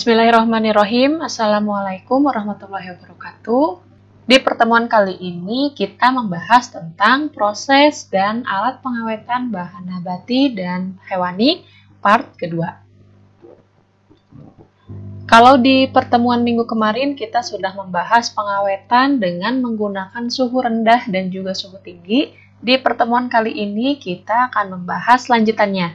Bismillahirrahmanirrahim. Assalamualaikum warahmatullahi wabarakatuh. Di pertemuan kali ini kita membahas tentang proses dan alat pengawetan bahan nabati dan hewani part kedua. Kalau di pertemuan minggu kemarin kita sudah membahas pengawetan dengan menggunakan suhu rendah dan juga suhu tinggi, di pertemuan kali ini kita akan membahas lanjutannya.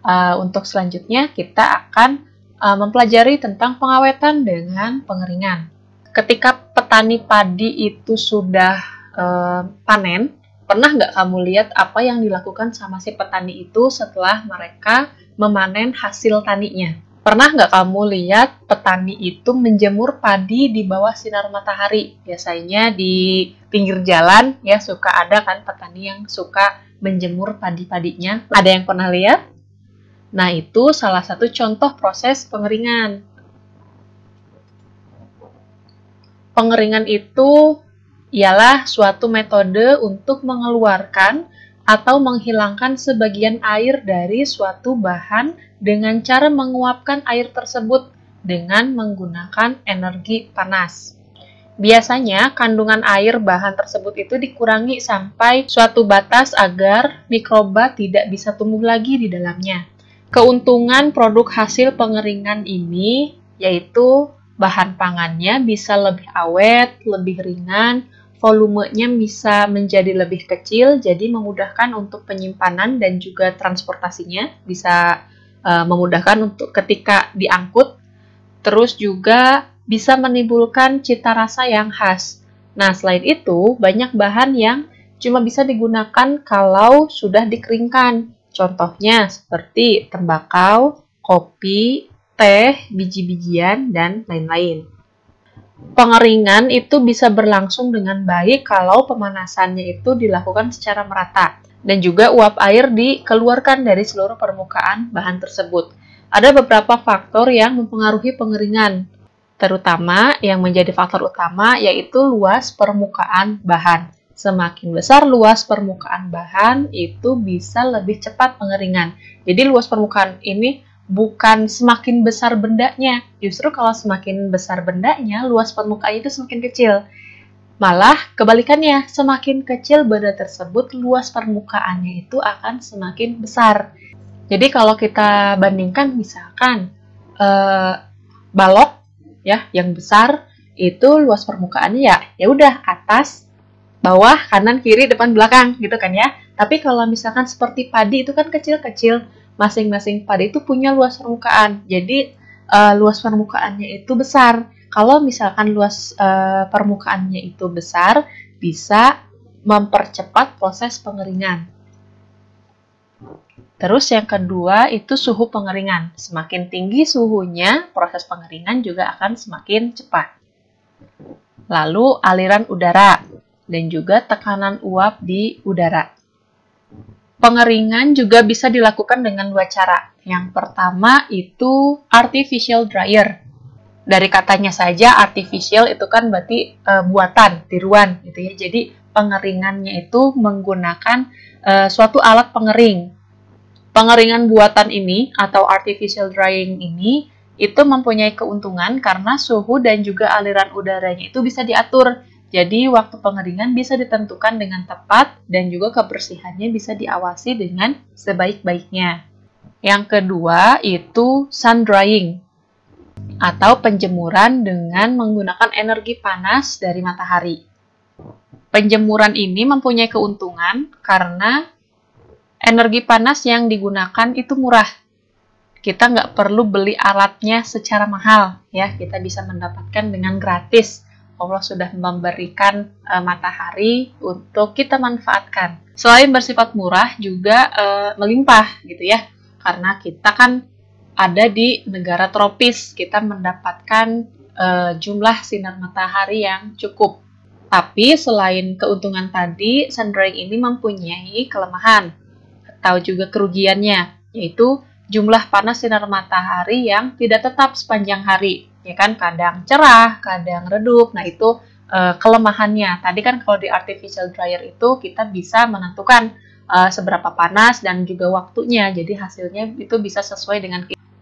Eh, untuk selanjutnya kita akan uh, mempelajari tentang pengawetan dengan pengeringan. Ketika petani padi itu sudah uh, panen, pernah nggak kamu lihat apa yang dilakukan sama si petani itu setelah mereka memanen hasil taninya? Pernah nggak kamu lihat petani itu menjemur padi di bawah sinar matahari? Biasanya di pinggir jalan ya suka ada kan petani yang suka menjemur padi-padinya. Ada yang pernah lihat? Nah, itu salah satu contoh proses pengeringan. Pengeringan itu ialah suatu metode untuk mengeluarkan atau menghilangkan sebagian air dari suatu bahan dengan cara menguapkan air tersebut dengan menggunakan energi panas. Biasanya, kandungan air bahan tersebut itu dikurangi sampai suatu batas agar mikroba tidak bisa tumbuh lagi di dalamnya. Keuntungan produk hasil pengeringan ini yaitu bahan pangannya bisa lebih awet, lebih ringan, volumenya bisa menjadi lebih kecil, jadi memudahkan untuk penyimpanan dan juga transportasinya bisa uh, memudahkan untuk ketika diangkut. Terus juga bisa menimbulkan cita rasa yang khas. Nah, selain itu, banyak bahan yang cuma bisa digunakan kalau sudah dikeringkan. Contohnya seperti tembakau, kopi, teh, biji-bijian, dan lain-lain. Pengeringan itu bisa berlangsung dengan baik kalau pemanasannya itu dilakukan secara merata dan juga uap air dikeluarkan dari seluruh permukaan bahan tersebut. Ada beberapa faktor yang mempengaruhi pengeringan, terutama yang menjadi faktor utama yaitu luas permukaan bahan. Semakin besar luas permukaan bahan, itu bisa lebih cepat pengeringan. Jadi luas permukaan ini bukan semakin besar bendanya. Justru kalau semakin besar bendanya, luas permukaan itu semakin kecil. Malah kebalikannya, semakin kecil benda tersebut, luas permukaannya itu akan semakin besar. Jadi kalau kita bandingkan misalkan eh, balok ya yang besar itu luas permukaannya ya ya udah atas bawah, kanan, kiri, depan, belakang gitu kan ya. Tapi kalau misalkan seperti padi itu kan kecil-kecil, masing-masing padi itu punya luas permukaan. Jadi uh, luas permukaannya itu besar. Kalau misalkan luas uh, permukaannya itu besar, bisa mempercepat proses pengeringan. Terus yang kedua itu suhu pengeringan. Semakin tinggi suhunya, proses pengeringan juga akan semakin cepat. Lalu aliran udara dan juga tekanan uap di udara. Pengeringan juga bisa dilakukan dengan dua cara. Yang pertama itu artificial dryer. Dari katanya saja artificial itu kan berarti e, buatan, tiruan gitu ya. Jadi pengeringannya itu menggunakan e, suatu alat pengering. Pengeringan buatan ini atau artificial drying ini itu mempunyai keuntungan karena suhu dan juga aliran udaranya itu bisa diatur. Jadi waktu pengeringan bisa ditentukan dengan tepat dan juga kebersihannya bisa diawasi dengan sebaik-baiknya. Yang kedua itu sun drying atau penjemuran dengan menggunakan energi panas dari matahari. Penjemuran ini mempunyai keuntungan karena energi panas yang digunakan itu murah. Kita nggak perlu beli alatnya secara mahal, ya. Kita bisa mendapatkan dengan gratis Allah sudah memberikan e, matahari untuk kita manfaatkan. Selain bersifat murah juga e, melimpah gitu ya. Karena kita kan ada di negara tropis, kita mendapatkan e, jumlah sinar matahari yang cukup. Tapi selain keuntungan tadi, sandring ini mempunyai kelemahan atau juga kerugiannya, yaitu jumlah panas sinar matahari yang tidak tetap sepanjang hari ya kan kadang cerah, kadang redup. Nah, itu uh, kelemahannya. Tadi kan kalau di artificial dryer itu kita bisa menentukan uh, seberapa panas dan juga waktunya. Jadi hasilnya itu bisa sesuai dengan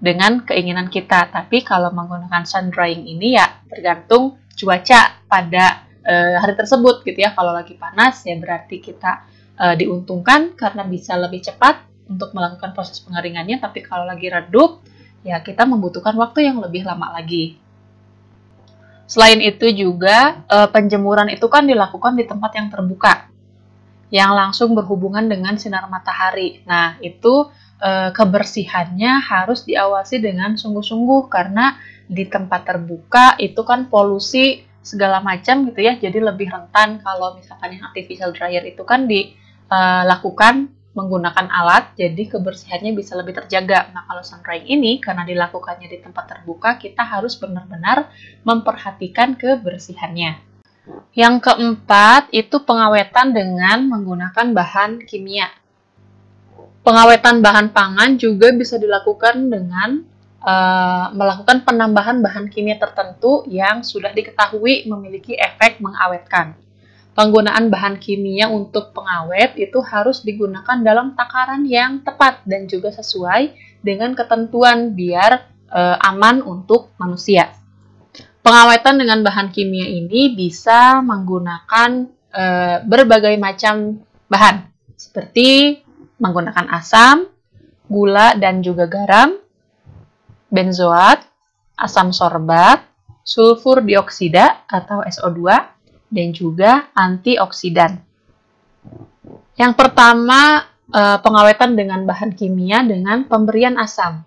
dengan keinginan kita. Tapi kalau menggunakan sun drying ini ya tergantung cuaca pada uh, hari tersebut gitu ya. Kalau lagi panas ya berarti kita uh, diuntungkan karena bisa lebih cepat untuk melakukan proses pengeringannya. Tapi kalau lagi redup ya kita membutuhkan waktu yang lebih lama lagi. Selain itu juga eh, penjemuran itu kan dilakukan di tempat yang terbuka yang langsung berhubungan dengan sinar matahari. Nah, itu eh, kebersihannya harus diawasi dengan sungguh-sungguh karena di tempat terbuka itu kan polusi segala macam gitu ya. Jadi lebih rentan kalau misalkan yang artificial dryer itu kan dilakukan eh, menggunakan alat, jadi kebersihannya bisa lebih terjaga. Nah, kalau sun ini karena dilakukannya di tempat terbuka, kita harus benar-benar memperhatikan kebersihannya. Yang keempat itu pengawetan dengan menggunakan bahan kimia. Pengawetan bahan pangan juga bisa dilakukan dengan uh, melakukan penambahan bahan kimia tertentu yang sudah diketahui memiliki efek mengawetkan penggunaan bahan kimia untuk pengawet itu harus digunakan dalam takaran yang tepat dan juga sesuai dengan ketentuan biar e, aman untuk manusia. Pengawetan dengan bahan kimia ini bisa menggunakan e, berbagai macam bahan seperti menggunakan asam, gula dan juga garam, benzoat, asam sorbat, sulfur dioksida atau SO2, dan juga antioksidan. Yang pertama, eh, pengawetan dengan bahan kimia dengan pemberian asam.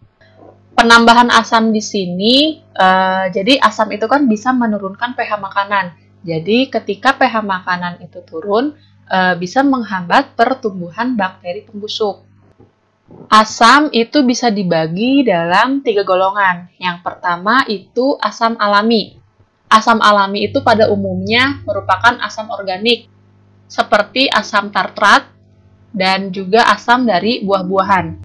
Penambahan asam di sini, eh, jadi asam itu kan bisa menurunkan pH makanan. Jadi ketika pH makanan itu turun, eh, bisa menghambat pertumbuhan bakteri pembusuk. Asam itu bisa dibagi dalam tiga golongan. Yang pertama itu asam alami. Asam alami itu pada umumnya merupakan asam organik, seperti asam tartrat dan juga asam dari buah-buahan,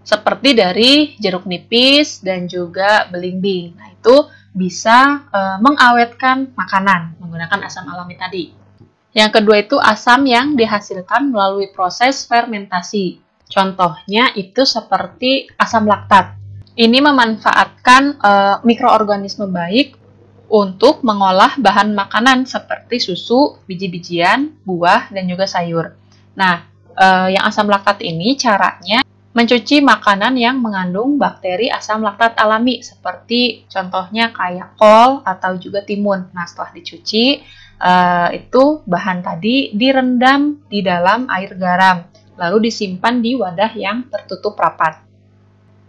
seperti dari jeruk nipis dan juga belimbing. Nah, itu bisa e, mengawetkan makanan menggunakan asam alami tadi. Yang kedua itu asam yang dihasilkan melalui proses fermentasi. Contohnya itu seperti asam laktat. Ini memanfaatkan e, mikroorganisme baik untuk mengolah bahan makanan seperti susu, biji-bijian, buah, dan juga sayur. Nah, eh, yang asam laktat ini caranya mencuci makanan yang mengandung bakteri asam laktat alami seperti contohnya kayak kol atau juga timun. Nah, setelah dicuci eh, itu bahan tadi direndam di dalam air garam lalu disimpan di wadah yang tertutup rapat.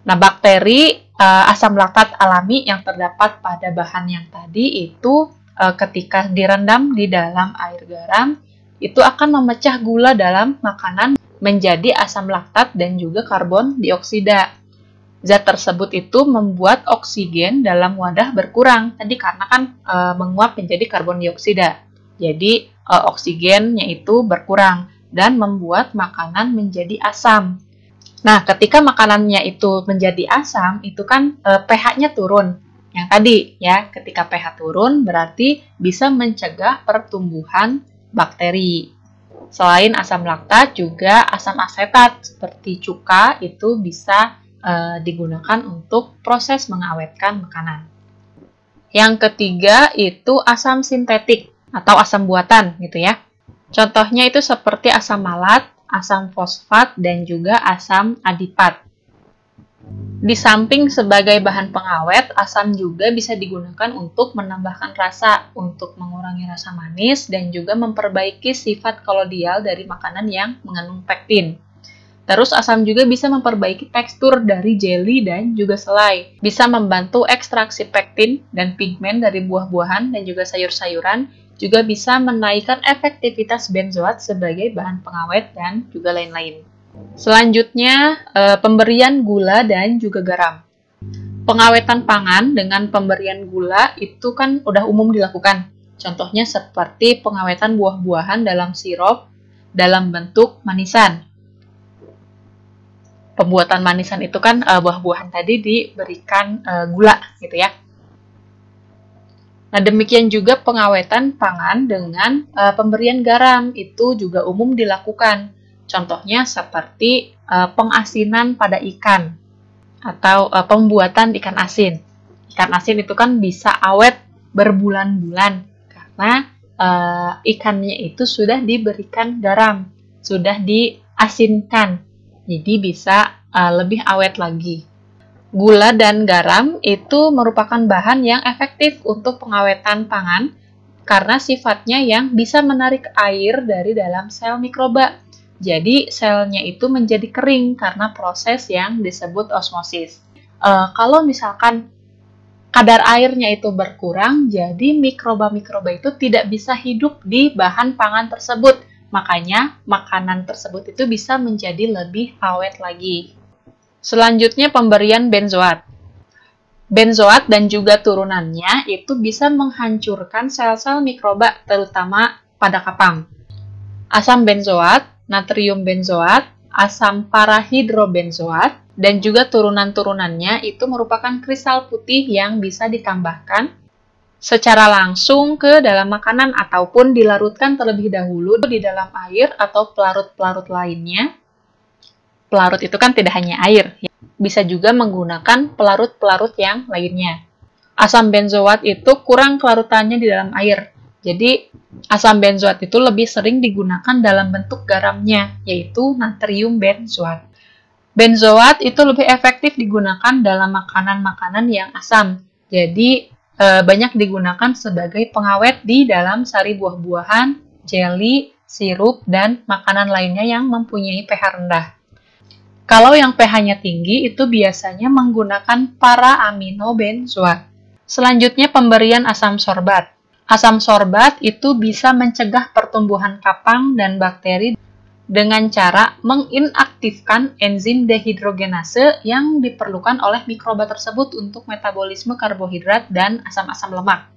Nah, bakteri uh, asam laktat alami yang terdapat pada bahan yang tadi itu uh, ketika direndam di dalam air garam itu akan memecah gula dalam makanan menjadi asam laktat dan juga karbon dioksida. Zat tersebut itu membuat oksigen dalam wadah berkurang tadi karena kan e, menguap menjadi karbon dioksida. Jadi e, oksigennya itu berkurang dan membuat makanan menjadi asam. Nah, ketika makanannya itu menjadi asam, itu kan e, pH-nya turun. Yang tadi ya, ketika pH turun berarti bisa mencegah pertumbuhan bakteri. Selain asam laktat juga asam asetat seperti cuka itu bisa e, digunakan untuk proses mengawetkan makanan. Yang ketiga itu asam sintetik atau asam buatan gitu ya. Contohnya itu seperti asam malat, asam fosfat, dan juga asam adipat. Di samping sebagai bahan pengawet, asam juga bisa digunakan untuk menambahkan rasa, untuk mengurangi rasa manis, dan juga memperbaiki sifat kolodial dari makanan yang mengandung pektin. Terus asam juga bisa memperbaiki tekstur dari jelly dan juga selai. Bisa membantu ekstraksi pektin dan pigmen dari buah-buahan dan juga sayur-sayuran juga bisa menaikkan efektivitas benzoat sebagai bahan pengawet dan juga lain-lain. Selanjutnya, eh, pemberian gula dan juga garam. Pengawetan pangan dengan pemberian gula itu kan udah umum dilakukan. Contohnya seperti pengawetan buah-buahan dalam sirup dalam bentuk manisan. Pembuatan manisan itu kan eh, buah-buahan tadi diberikan eh, gula gitu ya. Nah, demikian juga pengawetan pangan dengan uh, pemberian garam itu juga umum dilakukan. Contohnya seperti uh, pengasinan pada ikan atau uh, pembuatan ikan asin. Ikan asin itu kan bisa awet berbulan-bulan karena uh, ikannya itu sudah diberikan garam, sudah diasinkan. Jadi bisa uh, lebih awet lagi. Gula dan garam itu merupakan bahan yang efektif untuk pengawetan pangan karena sifatnya yang bisa menarik air dari dalam sel mikroba. Jadi selnya itu menjadi kering karena proses yang disebut osmosis. E, kalau misalkan kadar airnya itu berkurang, jadi mikroba-mikroba itu tidak bisa hidup di bahan pangan tersebut. Makanya makanan tersebut itu bisa menjadi lebih awet lagi. Selanjutnya pemberian benzoat. Benzoat dan juga turunannya itu bisa menghancurkan sel-sel mikroba terutama pada kapang. Asam benzoat, natrium benzoat, asam parahidrobenzoat, dan juga turunan-turunannya itu merupakan kristal putih yang bisa ditambahkan secara langsung ke dalam makanan ataupun dilarutkan terlebih dahulu di dalam air atau pelarut-pelarut lainnya Pelarut itu kan tidak hanya air, ya. bisa juga menggunakan pelarut-pelarut yang lainnya. Asam benzoat itu kurang kelarutannya di dalam air, jadi asam benzoat itu lebih sering digunakan dalam bentuk garamnya, yaitu natrium benzoat. Benzoat itu lebih efektif digunakan dalam makanan-makanan yang asam, jadi e, banyak digunakan sebagai pengawet di dalam sari buah-buahan, jelly, sirup, dan makanan lainnya yang mempunyai pH rendah. Kalau yang pH-nya tinggi itu biasanya menggunakan para amino benzoat. Selanjutnya pemberian asam sorbat. Asam sorbat itu bisa mencegah pertumbuhan kapang dan bakteri dengan cara menginaktifkan enzim dehidrogenase yang diperlukan oleh mikroba tersebut untuk metabolisme karbohidrat dan asam-asam lemak.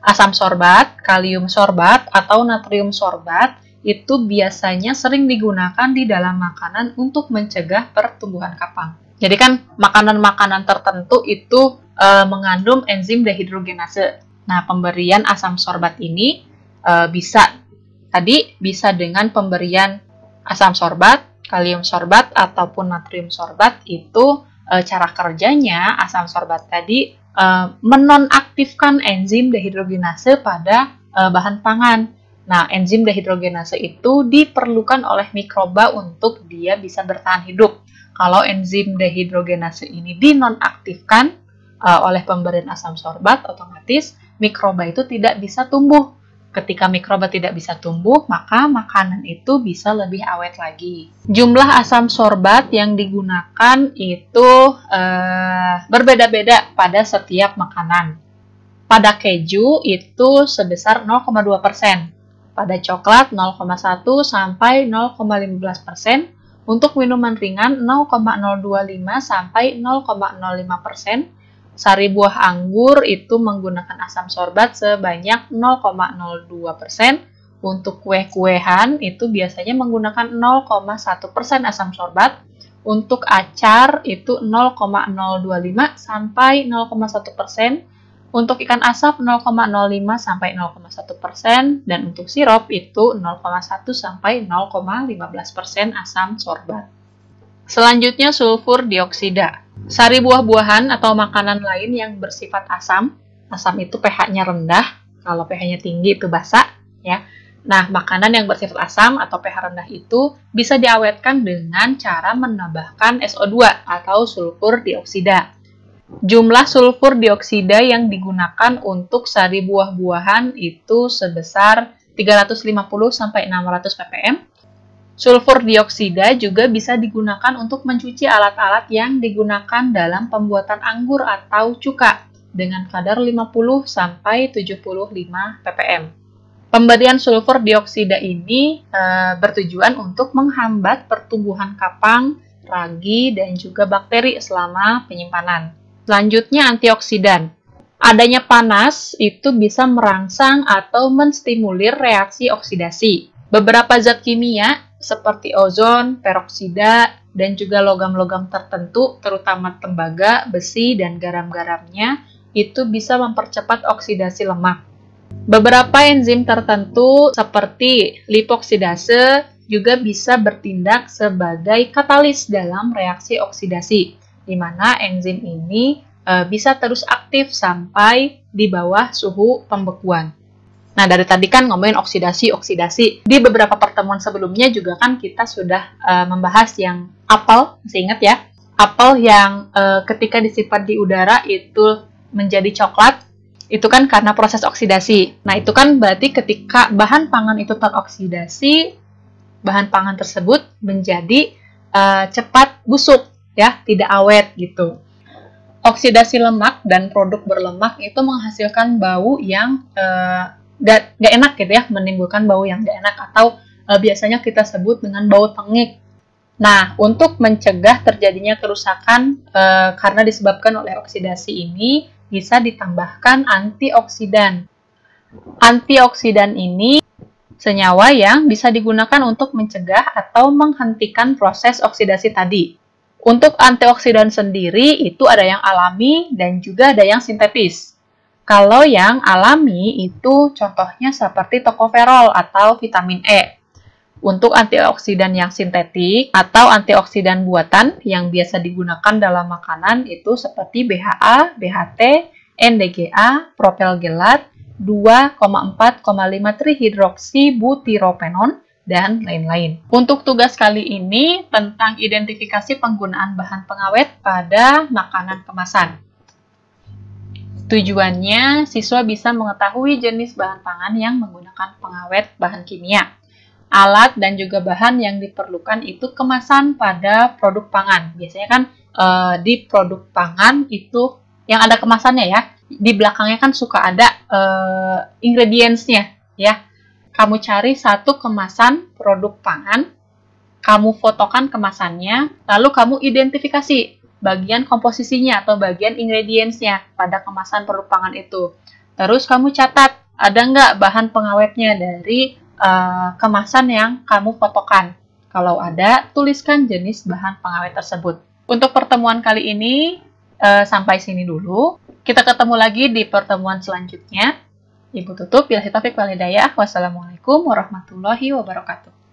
Asam sorbat, kalium sorbat, atau natrium sorbat itu biasanya sering digunakan di dalam makanan untuk mencegah pertumbuhan kapang. Jadi kan makanan-makanan tertentu itu e, mengandung enzim dehidrogenase. Nah, pemberian asam sorbat ini e, bisa tadi bisa dengan pemberian asam sorbat, kalium sorbat ataupun natrium sorbat itu e, cara kerjanya asam sorbat tadi e, menonaktifkan enzim dehidrogenase pada e, bahan pangan. Nah, enzim dehidrogenase itu diperlukan oleh mikroba untuk dia bisa bertahan hidup. Kalau enzim dehidrogenase ini dinonaktifkan uh, oleh pemberian asam sorbat, otomatis mikroba itu tidak bisa tumbuh. Ketika mikroba tidak bisa tumbuh, maka makanan itu bisa lebih awet lagi. Jumlah asam sorbat yang digunakan itu uh, berbeda-beda pada setiap makanan. Pada keju itu sebesar 0,2 persen pada coklat 0,1 sampai 0,15%, persen, untuk minuman ringan 0,025 sampai 0,05%, persen, sari buah anggur itu menggunakan asam sorbat sebanyak 0,02%, persen, untuk kue-kuehan itu biasanya menggunakan 0,1% persen asam sorbat, untuk acar itu 0,025 sampai 0,1%, persen. Untuk ikan asap 0,05 sampai 0,1 persen dan untuk sirup itu 0,1 sampai 0,15 persen asam sorbat. Selanjutnya sulfur dioksida. Sari buah-buahan atau makanan lain yang bersifat asam. Asam itu pH-nya rendah, kalau pH-nya tinggi itu basa, ya. Nah, makanan yang bersifat asam atau pH rendah itu bisa diawetkan dengan cara menambahkan SO2 atau sulfur dioksida jumlah sulfur dioksida yang digunakan untuk sari buah-buahan itu sebesar 350 600 ppm. Sulfur dioksida juga bisa digunakan untuk mencuci alat-alat yang digunakan dalam pembuatan anggur atau cuka dengan kadar 50 75 ppm. Pemberian sulfur dioksida ini e, bertujuan untuk menghambat pertumbuhan kapang, ragi, dan juga bakteri selama penyimpanan. Selanjutnya antioksidan. Adanya panas itu bisa merangsang atau menstimulir reaksi oksidasi. Beberapa zat kimia seperti ozon, peroksida, dan juga logam-logam tertentu, terutama tembaga, besi, dan garam-garamnya, itu bisa mempercepat oksidasi lemak. Beberapa enzim tertentu seperti lipoksidase juga bisa bertindak sebagai katalis dalam reaksi oksidasi di mana enzim ini e, bisa terus aktif sampai di bawah suhu pembekuan. Nah, dari tadi kan ngomongin oksidasi-oksidasi. Di beberapa pertemuan sebelumnya juga kan kita sudah e, membahas yang apel, masih ingat ya? Apel yang e, ketika disimpan di udara itu menjadi coklat, itu kan karena proses oksidasi. Nah, itu kan berarti ketika bahan pangan itu teroksidasi, bahan pangan tersebut menjadi e, cepat busuk ya, tidak awet gitu. Oksidasi lemak dan produk berlemak itu menghasilkan bau yang uh, enak gitu ya, menimbulkan bau yang gak enak atau uh, biasanya kita sebut dengan bau tengik. Nah, untuk mencegah terjadinya kerusakan e, karena disebabkan oleh oksidasi ini, bisa ditambahkan antioksidan. Antioksidan ini senyawa yang bisa digunakan untuk mencegah atau menghentikan proses oksidasi tadi. Untuk antioksidan sendiri itu ada yang alami dan juga ada yang sintetis. Kalau yang alami itu contohnya seperti tokoferol atau vitamin E. Untuk antioksidan yang sintetik atau antioksidan buatan yang biasa digunakan dalam makanan itu seperti BHA, BHT, NDGA, propelgelat, 2,4,5 trihidroksi butiropenon, dan lain-lain. Untuk tugas kali ini tentang identifikasi penggunaan bahan pengawet pada makanan kemasan. Tujuannya, siswa bisa mengetahui jenis bahan pangan yang menggunakan pengawet bahan kimia, alat dan juga bahan yang diperlukan itu kemasan pada produk pangan. Biasanya kan e, di produk pangan itu yang ada kemasannya ya, di belakangnya kan suka ada e, ingredients-nya ya kamu cari satu kemasan produk pangan, kamu fotokan kemasannya, lalu kamu identifikasi bagian komposisinya atau bagian ingredientsnya pada kemasan produk pangan itu. Terus kamu catat, ada nggak bahan pengawetnya dari uh, kemasan yang kamu fotokan. Kalau ada, tuliskan jenis bahan pengawet tersebut. Untuk pertemuan kali ini, uh, sampai sini dulu. Kita ketemu lagi di pertemuan selanjutnya. Ibu tutup, bila hitafik walidayah. Wassalamualaikum warahmatullahi wabarakatuh.